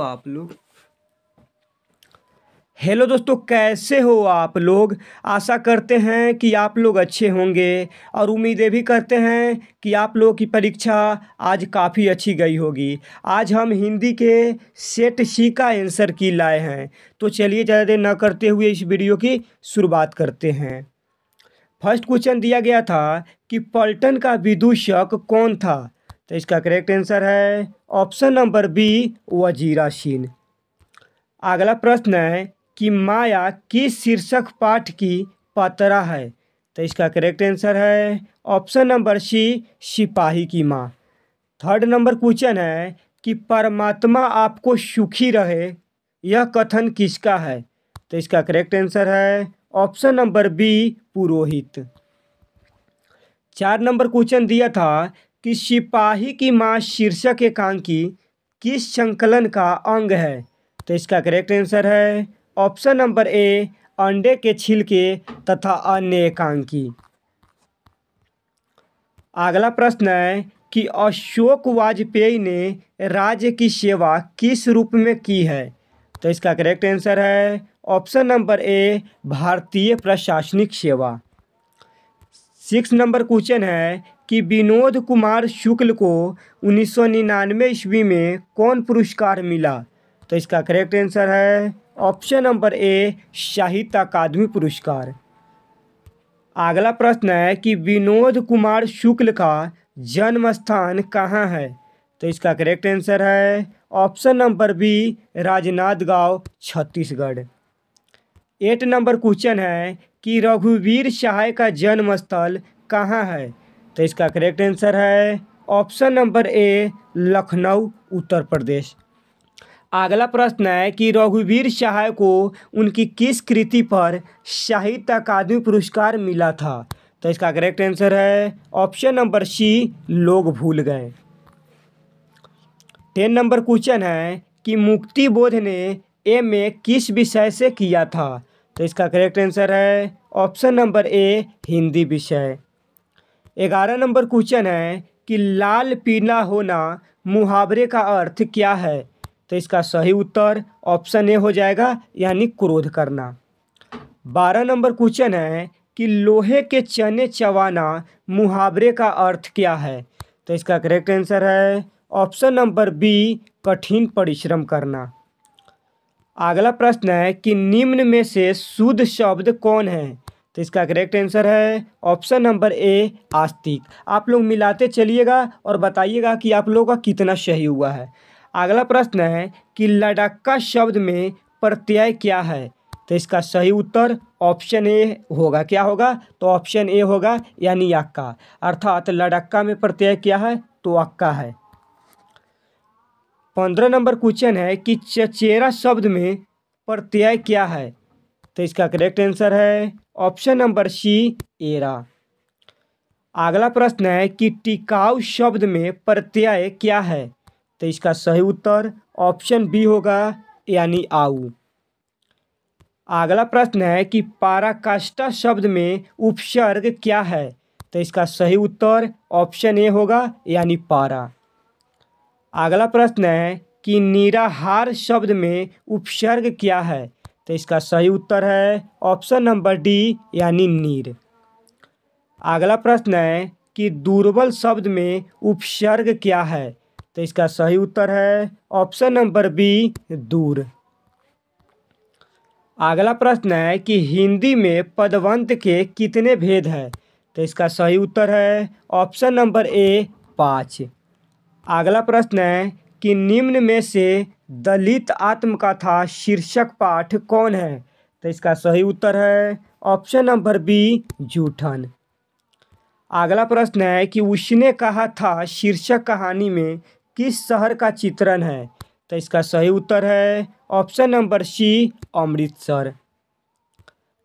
आप लोग हेलो दोस्तों कैसे हो आप लोग आशा करते हैं कि आप लोग अच्छे होंगे और उम्मीदें भी करते हैं कि आप लोगों की परीक्षा आज काफ़ी अच्छी गई होगी आज हम हिंदी के सेट सी का आंसर की लाए हैं तो चलिए ज़्यादा देर न करते हुए इस वीडियो की शुरुआत करते हैं फर्स्ट क्वेश्चन दिया गया था कि पल्टन का विदूषक कौन था तो इसका करेक्ट आंसर है ऑप्शन नंबर बी वजीराशीन अगला प्रश्न है कि माया किस शीर्षक पाठ की पात्रा है तो इसका करेक्ट आंसर है ऑप्शन नंबर सी सिपाही की माँ थर्ड नंबर क्वेश्चन है कि परमात्मा आपको सुखी रहे यह कथन किसका है तो इसका करेक्ट आंसर है ऑप्शन नंबर बी पुरोहित चार नंबर क्वेश्चन दिया था कि सिपाही की माँ शीर्षक एकांकी किस संकलन का अंग है तो इसका करेक्ट आंसर है ऑप्शन नंबर ए अंडे के छिलके तथा अन्य एकांकी अगला प्रश्न है कि अशोक वाजपेयी ने राज्य की सेवा किस रूप में की है तो इसका करेक्ट आंसर है ऑप्शन नंबर ए भारतीय प्रशासनिक सेवा सिक्स नंबर क्वेश्चन है कि विनोद कुमार शुक्ल को उन्नीस सौ निन्यानवे ईस्वी में कौन पुरस्कार मिला तो इसका करेक्ट आंसर है option number A Sahitya Akademi पुरस्कार अगला प्रश्न है कि विनोद कुमार शुक्ल का जन्म स्थान कहाँ है तो इसका करेक्ट आंसर है option number B Rajnandgaon Chhattisgarh eight number question है कि रघुवीर सहाय का जन्म स्थल कहाँ है तो इसका करेक्ट आंसर है option number A Lucknow Uttar Pradesh अगला प्रश्न है कि रघुवीर सहाय को उनकी किस कृति पर साहित्य अकादमी पुरस्कार मिला था तो इसका करेक्ट आंसर है ऑप्शन नंबर सी लोग भूल गए टेन नंबर क्वेश्चन है कि मुक्ति बोध ने एम ए किस विषय से किया था तो इसका करेक्ट आंसर है ऑप्शन नंबर ए हिंदी विषय ग्यारह नंबर क्वेश्चन है कि लाल पीला होना मुहावरे का अर्थ क्या है तो इसका सही उत्तर ऑप्शन ए हो जाएगा यानी क्रोध करना बारह नंबर क्वेश्चन है कि लोहे के चने चबाना मुहावरे का अर्थ क्या है तो इसका करेक्ट आंसर है ऑप्शन नंबर बी कठिन परिश्रम करना अगला प्रश्न है कि निम्न में से शुद्ध शब्द कौन है तो इसका करेक्ट आंसर है ऑप्शन नंबर ए आस्तिक आप लोग मिलाते चलिएगा और बताइएगा कि आप लोगों का कितना सही हुआ है अगला प्रश्न है कि लडक्का शब्द में प्रत्यय क्या है तो इसका सही उत्तर ऑप्शन ए होगा क्या होगा तो ऑप्शन ए होगा यानी अक्का अर्थात लडक्का में प्रत्यय क्या है तो अक्का है पंद्रह नंबर क्वेश्चन है कि चचेरा शब्द में प्रत्यय क्या है तो इसका करेक्ट आंसर है ऑप्शन नंबर सी एरा अगला प्रश्न है कि टिकाऊ शब्द में प्रत्यय क्या है तो इसका सही उत्तर ऑप्शन बी होगा यानी आऊ अगला प्रश्न है कि पाराकाष्ठा शब्द में उपसर्ग क्या है तो इसका सही उत्तर ऑप्शन ए होगा यानी पारा अगला प्रश्न है कि निराहार शब्द में उपसर्ग क्या है तो इसका सही उत्तर है ऑप्शन नंबर डी यानी नीर अगला प्रश्न है कि दुर्बल शब्द में उपसर्ग क्या है तो इसका सही उत्तर है ऑप्शन नंबर बी दूर अगला प्रश्न है कि हिंदी में पदवंत के कितने भेद हैं तो इसका सही उत्तर है ऑप्शन नंबर ए पाँच अगला प्रश्न है कि निम्न में से दलित आत्मकथा शीर्षक पाठ कौन है तो इसका सही उत्तर है ऑप्शन नंबर बी जूठन अगला प्रश्न है कि उसने कहा था शीर्षक कहानी में किस शहर का चित्रण है तो इसका सही उत्तर है option number C Amritsar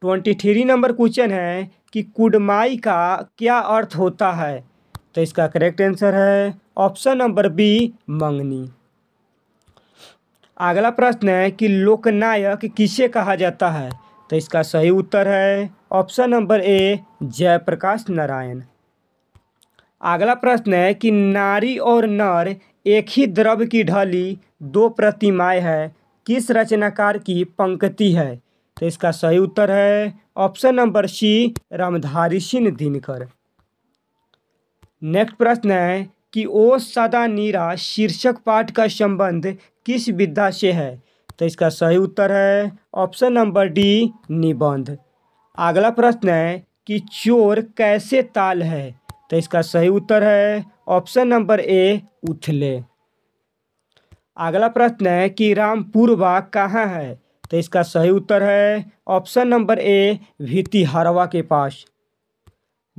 twenty three number question है कि कुडमाई का क्या अर्थ होता है तो इसका करेक्ट आंसर है ऑप्शन नंबर बी मंगनी अगला प्रश्न है कि लोकनायक किसे कहा जाता है तो इसका सही उत्तर है option number A Jayaprakash Narayan अगला प्रश्न है कि नारी और नर एक ही द्रव्य की ढली दो प्रतिमाएं है किस रचनाकार की पंक्ति है तो इसका सही उत्तर है option number C Ramdhari Singh Dinkar next प्रश्न है कि ओ सदा नीरा शीर्षक पाठ का संबंध किस विद्या से है तो इसका सही उत्तर है ऑप्शन नंबर डी निबंध अगला प्रश्न है कि चोर कैसे ताल है तो इसका सही उत्तर है ऑप्शन नंबर ए उथले अगला प्रश्न है कि रामपुरवा कहाँ है तो इसका सही उत्तर है ऑप्शन नंबर ए भीतिहरवा के पास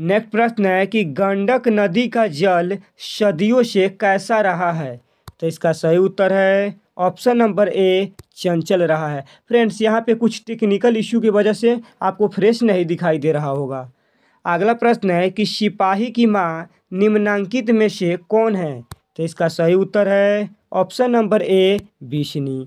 नेक्स्ट प्रश्न है कि गंडक नदी का जल सदियों से कैसा रहा है तो इसका सही उत्तर है ऑप्शन नंबर ए चंचल रहा है फ्रेंड्स यहाँ पे कुछ टेक्निकल इश्यू की वजह से आपको फ्रेश नहीं दिखाई दे रहा होगा अगला प्रश्न है कि सिपाही की माँ निम्नांकित में से कौन है तो इसका सही उत्तर है ऑप्शन नंबर ए बिशनी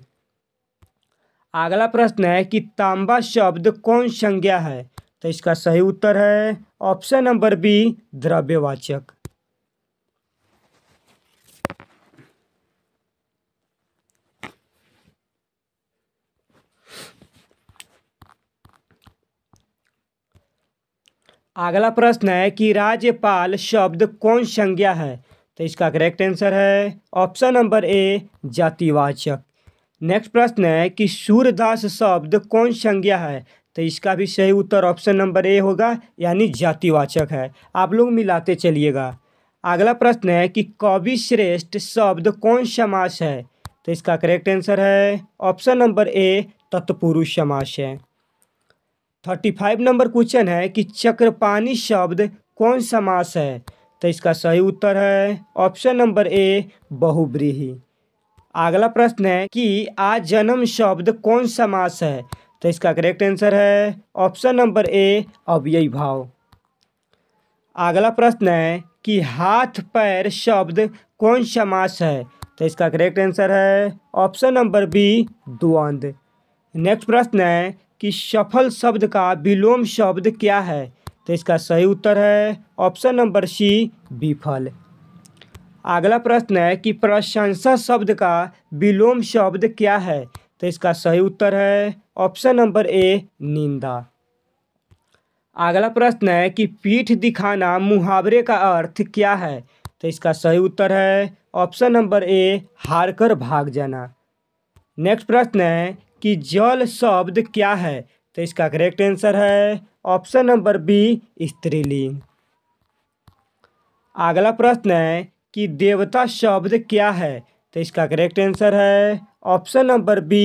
अगला प्रश्न है कि तांबा शब्द कौन संज्ञा है तो इसका सही उत्तर है ऑप्शन नंबर बी द्रव्यवाचक अगला प्रश्न है कि राज्यपाल शब्द कौन संज्ञा है तो इसका करेक्ट आंसर है ऑप्शन नंबर ए जातिवाचक नेक्स्ट प्रश्न है कि सूरदास शब्द कौन संज्ञा है तो इसका भी सही उत्तर ऑप्शन नंबर ए होगा यानी जातिवाचक है आप लोग मिलाते चलिएगा अगला प्रश्न है कि कवि श्रेष्ठ शब्द कौन समास है तो इसका करेक्ट आंसर है ऑप्शन नंबर ए तत्पुरुष समास है थर्टी फाइव नंबर क्वेश्चन है कि चक्रपाणी शब्द कौन समास है तो इसका सही उत्तर है ऑप्शन नंबर ए बहुब्रीही अगला प्रश्न है कि जन्म शब्द कौन समास है तो इसका करेक्ट आंसर है ऑप्शन नंबर ए अव्यय भाव अगला प्रश्न है कि हाथ पैर शब्द कौन समास है तो इसका करेक्ट आंसर है ऑप्शन नंबर बी द्वंद नेक्स्ट प्रश्न है कि सफल शब्द का विलोम शब्द क्या है तो इसका सही उत्तर है ऑप्शन नंबर सी विफल अगला प्रश्न है कि प्रशंसा शब्द का विलोम शब्द क्या है तो इसका सही उत्तर है ऑप्शन नंबर ए निंदा अगला प्रश्न है कि पीठ दिखाना मुहावरे का अर्थ क्या है तो इसका सही उत्तर है ऑप्शन नंबर ए हार कर भाग जाना नेक्स्ट प्रश्न है कि जल शब्द क्या है तो इसका करेक्ट आंसर है ऑप्शन नंबर बी स्त्रीलिंग अगला प्रश्न है कि देवता शब्द क्या है तो इसका करेक्ट आंसर है ऑप्शन नंबर बी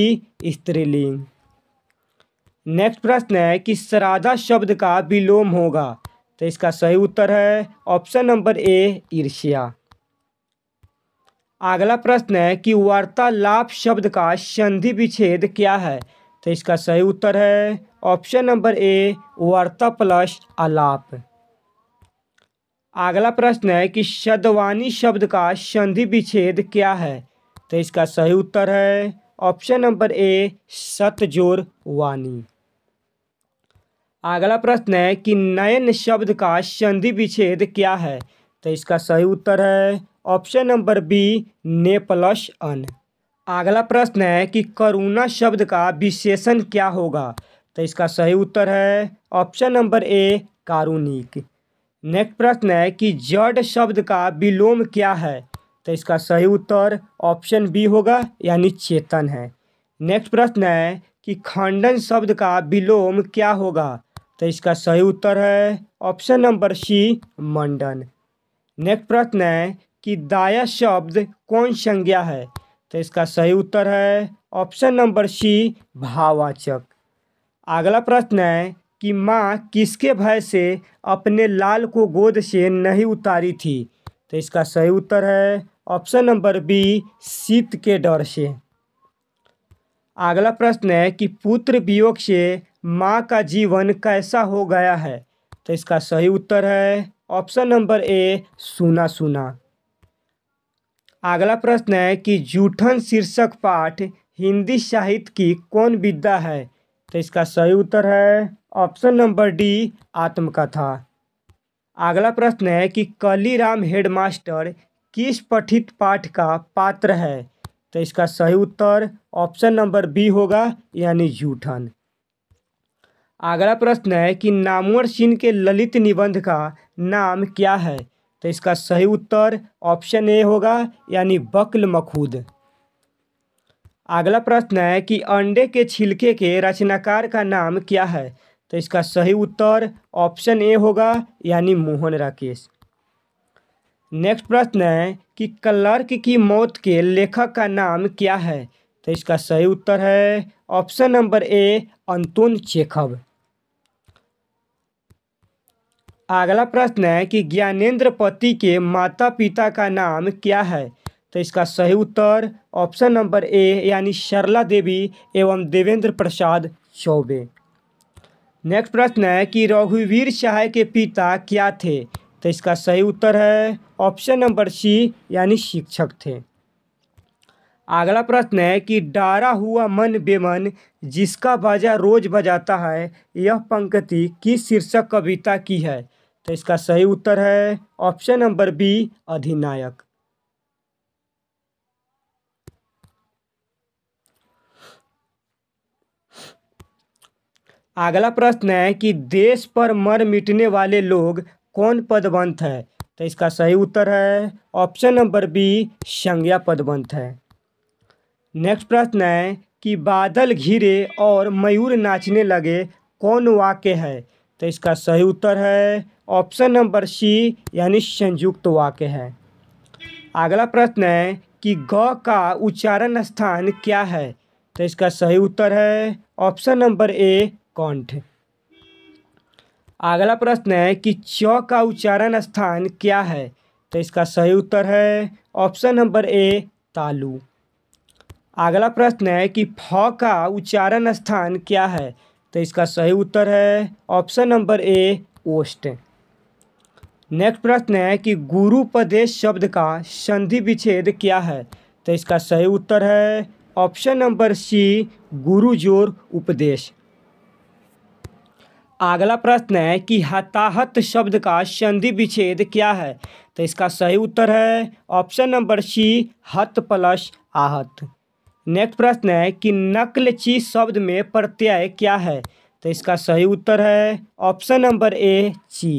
स्त्रीलिंग नेक्स्ट प्रश्न है कि सराधा शब्द का विलोम होगा तो इसका सही उत्तर है ऑप्शन नंबर ए ईर्ष्या अगला प्रश्न है कि वार्तालाप शब्द का संधि विच्छेद क्या है तो इसका सही उत्तर है ऑप्शन नंबर ए वार्ता प्लस आलाप अगला प्रश्न है कि शदवानी शब्द का संधि विच्छेद क्या है तो इसका सही उत्तर है ऑप्शन नंबर ए सतजोर वानी अगला प्रश्न है कि नयन शब्द का संधि विच्छेद क्या है तो इसका सही उत्तर है ऑप्शन नंबर बी ने प्लस अन अगला प्रश्न है कि करुणा शब्द का विशेषण क्या होगा तो इसका सही उत्तर है ऑप्शन नंबर ए कारुणिक नेक्स्ट प्रश्न है कि जड शब्द का विलोम क्या है तो इसका सही उत्तर ऑप्शन बी होगा यानी चेतन है नेक्स्ट प्रश्न है कि खंडन शब्द का विलोम क्या होगा तो इसका सही उत्तर है ऑप्शन नंबर सी मंडन नेक्स्ट प्रश्न है कि दाया शब्द कौन संज्ञा है तो इसका सही उत्तर है ऑप्शन नंबर सी भावाचक अगला प्रश्न है कि माँ किसके भय से अपने लाल को गोद से नहीं उतारी थी तो इसका सही उत्तर है ऑप्शन नंबर बी शीत के डर से अगला प्रश्न है कि पुत्र वियोग से माँ का जीवन कैसा हो गया है तो इसका सही उत्तर है ऑप्शन नंबर ए सुना सुना अगला प्रश्न है कि जूठन शीर्षक पाठ हिंदी साहित्य की कौन विद्या है तो इसका सही उत्तर है ऑप्शन नंबर डी आत्मकथा अगला प्रश्न है कि कलीराम हेडमास्टर किस पठित पाठ का पात्र है तो इसका सही उत्तर ऑप्शन नंबर बी होगा यानी यूठन अगला प्रश्न है कि नामवर सिंह के ललित निबंध का नाम क्या है तो इसका सही उत्तर ऑप्शन ए होगा यानी बकल मखूद अगला प्रश्न है कि अंडे के छिलके के रचनाकार का नाम क्या है तो इसका सही उत्तर ऑप्शन ए होगा यानी मोहन राकेश नेक्स्ट प्रश्न है कि क्लर्क की मौत के लेखक का नाम क्या है तो इसका सही उत्तर है option number A Anton Chekhov अगला प्रश्न है कि ज्ञानेन्द्र पति के माता पिता का नाम क्या है तो इसका सही उत्तर ऑप्शन नंबर ए यानी सरला देवी एवं देवेंद्र प्रसाद चौबे नेक्स्ट प्रश्न है कि रघुवीर शाह के पिता क्या थे तो इसका सही उत्तर है ऑप्शन नंबर सी यानी शिक्षक थे अगला प्रश्न है कि डारा हुआ मन बेमन जिसका बाजा रोज बजाता है यह पंक्ति किस शीर्षक कविता की है तो इसका सही उत्तर है ऑप्शन नंबर बी अधिनायक अगला प्रश्न है कि देश पर मर मिटने वाले लोग कौन पदबंध है तो इसका सही उत्तर है ऑप्शन नंबर बी संज्ञा पदबंध है नेक्स्ट प्रश्न है कि बादल घिरे और मयूर नाचने लगे कौन वाक्य है तो इसका सही उत्तर है ऑप्शन नंबर सी यानी संयुक्त वाक्य है अगला प्रश्न है कि ग का उच्चारण स्थान क्या है तो इसका सही उत्तर है ऑप्शन नंबर ए कंठ अगला प्रश्न है कि च का उच्चारण स्थान क्या है तो इसका सही उत्तर है ऑप्शन नंबर ए तालु अगला प्रश्न है कि फ का उच्चारण स्थान क्या है तो इसका सही उत्तर है ऑप्शन नंबर ए ओस्ट नेक्स्ट प्रश्न है कि गुरुपदेश शब्द का संधि विच्छेद क्या है तो इसका सही उत्तर है ऑप्शन नंबर सी गुरुजोर उपदेश अगला प्रश्न है कि हताहत शब्द का संधि विच्छेद क्या है तो इसका सही उत्तर है ऑप्शन नंबर सी हत प्लस आहत नेक्स्ट प्रश्न है कि नकलची शब्द में प्रत्यय क्या है तो इसका सही उत्तर है ऑप्शन नंबर ए ची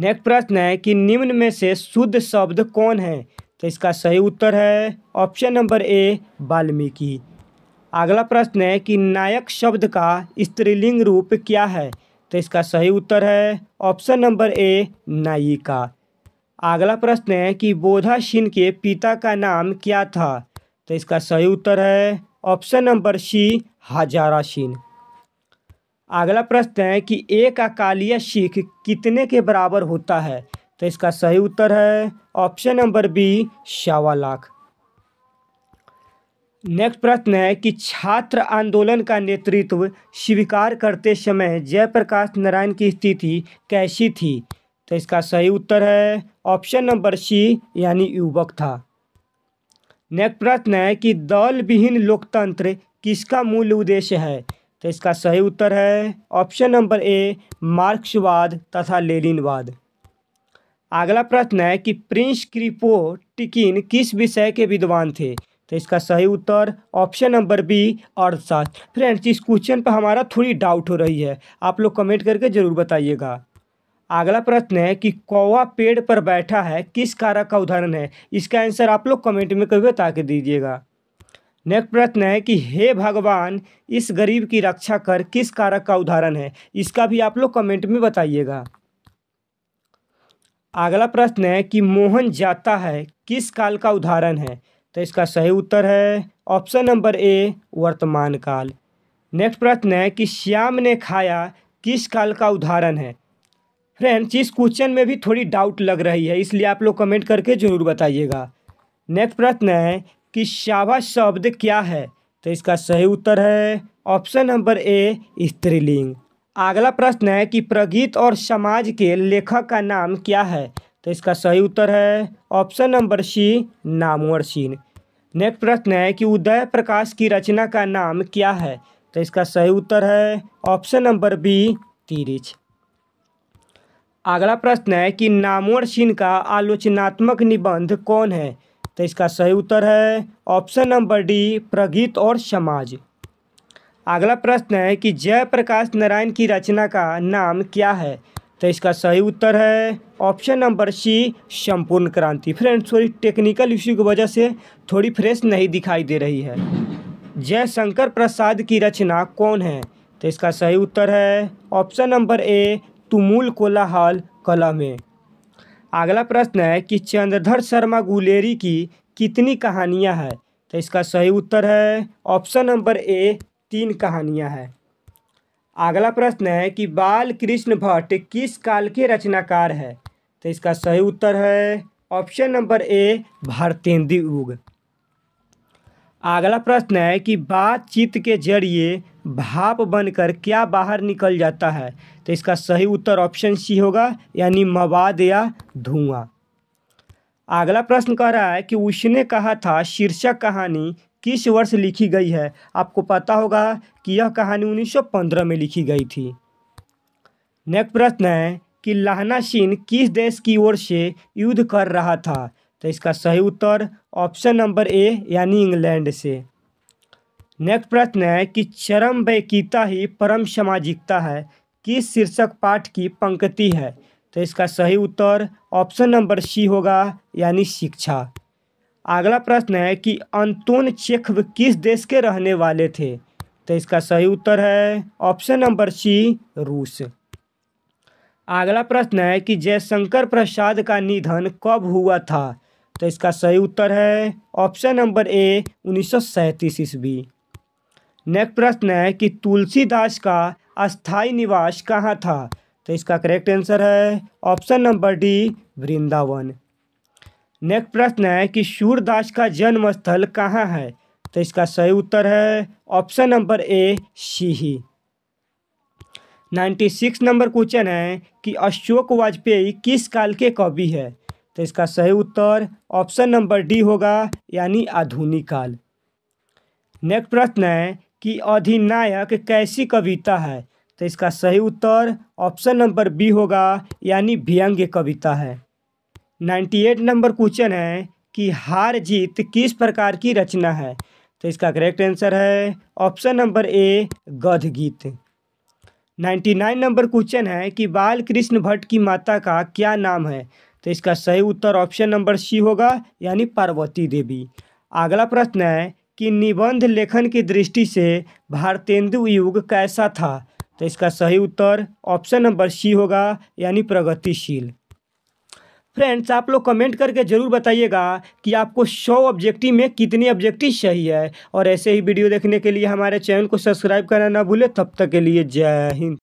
नेक्स्ट प्रश्न है कि निम्न में से शुद्ध शब्द कौन है तो इसका सही उत्तर है ऑप्शन नंबर ए वाल्मीकि अगला प्रश्न है कि नायक शब्द का स्त्रीलिंग रूप क्या है तो इसका सही उत्तर है ऑप्शन नंबर ए नायिका अगला प्रश्न है कि बोधा सिंह के पिता का नाम क्या था तो इसका सही उत्तर है option number C Hazara Singh अगला प्रश्न है कि एक अकालिया सिख कितने के बराबर होता है तो इसका सही उत्तर है ऑप्शन नंबर बी सवा लाख नेक्स्ट प्रश्न है कि छात्र आंदोलन का नेतृत्व स्वीकार करते समय जयप्रकाश नारायण की स्थिति कैसी थी तो इसका सही उत्तर है ऑप्शन नंबर सी यानी युवक था नेक्स्ट प्रश्न है कि दल विहीन लोकतंत्र किसका मूल उद्देश्य है तो इसका सही उत्तर है ऑप्शन नंबर ए मार्क्सवाद तथा लेलिनवाद अगला प्रश्न है कि प्रिंस क्रिपो टिकिन किस विषय के विद्वान थे तो इसका सही उत्तर ऑप्शन नंबर बी अर्थशास्त्र फ्रेंड्स इस क्वेश्चन पर हमारा थोड़ी डाउट हो रही है आप लोग कमेंट करके ज़रूर बताइएगा अगला प्रश्न है कि कौवा पेड़ पर बैठा है किस कारक का उदाहरण है इसका आंसर आप लोग कमेंट में कभी बता के दीजिएगा नेक्स्ट प्रश्न है कि हे भगवान इस गरीब की रक्षा कर किस कारक का उदाहरण है इसका भी आप लोग कमेंट में बताइएगा अगला प्रश्न है कि मोहन जाता है किस काल का उदाहरण है तो इसका सही उत्तर है ऑप्शन नंबर ए वर्तमान काल नेक्स्ट प्रश्न है कि श्याम ने खाया किस काल का उदाहरण है फ्रेंड्स इस क्वेश्चन में भी थोड़ी डाउट लग रही है इसलिए आप लोग कमेंट करके ज़रूर बताइएगा नेक्स्ट प्रश्न है कि शाबा शब्द क्या है तो इसका सही उत्तर है ऑप्शन नंबर ए स्त्रीलिंग अगला प्रश्न है कि प्रगीत और समाज के लेखक का नाम क्या है तो इसका सही उत्तर है option number C Namvar Singh next प्रश्न है कि उदय प्रकाश की रचना का नाम क्या है तो इसका सही उत्तर है ऑप्शन नंबर बी तिरिच अगला प्रश्न है कि नामवर सिंह का आलोचनात्मक निबंध कौन है तो इसका सही उत्तर है ऑप्शन नंबर डी प्रगीत और समाज अगला प्रश्न है कि जयप्रकाश नारायण की रचना का नाम क्या है तो इसका सही उत्तर है ऑप्शन नंबर सी संपूर्ण क्रांति फ्रेंड्स थोड़ी टेक्निकल इश्यू की वजह से थोड़ी फ्रेश नहीं दिखाई दे रही है जयशंकर प्रसाद की रचना कौन है तो इसका सही उत्तर है ऑप्शन नंबर ए तुमुल कोलाहल कला में अगला प्रश्न है कि चंद्रधर शर्मा गुलेरी की कितनी कहानियां हैं तो इसका सही उत्तर है ऑप्शन नंबर ए तीन कहानियां हैं अगला प्रश्न है कि बाल कृष्ण भट्ट किस काल के रचनाकार है तो इसका सही उत्तर है ऑप्शन नंबर ए भारतेंदु युग अगला प्रश्न है कि बातचीत के जरिए भाप बनकर क्या बाहर निकल जाता है तो इसका सही उत्तर ऑप्शन सी होगा यानी मवाद या धुआं अगला प्रश्न कह रहा है कि उसने कहा था शीर्षक कहानी किस वर्ष लिखी गई है आपको पता होगा कि यह कहानी 1915 में लिखी गई थी नेक्स्ट प्रश्न है कि लाहना सिंह किस देश की ओर से युद्ध कर रहा था तो इसका सही उत्तर ऑप्शन नंबर ए यानी इंग्लैंड से नेक्स्ट प्रश्न है कि चरम वैकीता ही परम सामाजिकता है किस शीर्षक पाठ की पंक्ति है तो इसका सही उत्तर ऑप्शन नंबर सी होगा यानी शिक्षा अगला प्रश्न है कि अंतोन चेखव किस देश के रहने वाले थे तो इसका सही उत्तर है ऑप्शन नंबर सी रूस अगला प्रश्न है कि जयशंकर प्रसाद का निधन कब हुआ था तो इसका सही उत्तर है ऑप्शन नंबर ए उन्नीस सौ ईस्वी नेक्स्ट प्रश्न है कि तुलसीदास का अस्थाई निवास कहाँ था तो इसका करेक्ट आंसर है option number D Vrindavan next प्रश्न है कि सूरदास का जन्म स्थल कहाँ है तो इसका सही उत्तर है ऑप्शन नंबर ए सीही नाइन्टी सिक्स नंबर क्वेश्चन है कि अशोक वाजपेयी किस काल के कवि है तो इसका सही उत्तर ऑप्शन नंबर डी होगा यानी आधुनिक काल नेक्स्ट प्रश्न है कि अधिनायक कैसी कविता है तो इसका सही उत्तर ऑप्शन नंबर बी होगा यानी व्यंग्य कविता है नाइन्टी एट नंबर क्वेश्चन है कि हार जीत किस प्रकार की रचना है तो इसका करेक्ट आंसर है ऑप्शन नंबर ए गध गीत नाइन्टी नाइन नंबर क्वेश्चन है कि बाल कृष्ण भट्ट की माता का क्या नाम है तो इसका सही उत्तर ऑप्शन नंबर सी होगा यानी पार्वती देवी अगला प्रश्न है कि निबंध लेखन की दृष्टि से भारतेंदु युग कैसा था तो इसका सही उत्तर ऑप्शन नंबर सी होगा यानी प्रगतिशील फ्रेंड्स आप लोग कमेंट करके ज़रूर बताइएगा कि आपको सौ ऑब्जेक्टिव में कितनी ऑब्जेक्टिव चाहिए है और ऐसे ही वीडियो देखने के लिए हमारे चैनल को सब्सक्राइब करना ना भूले तब तक के लिए जय हिंद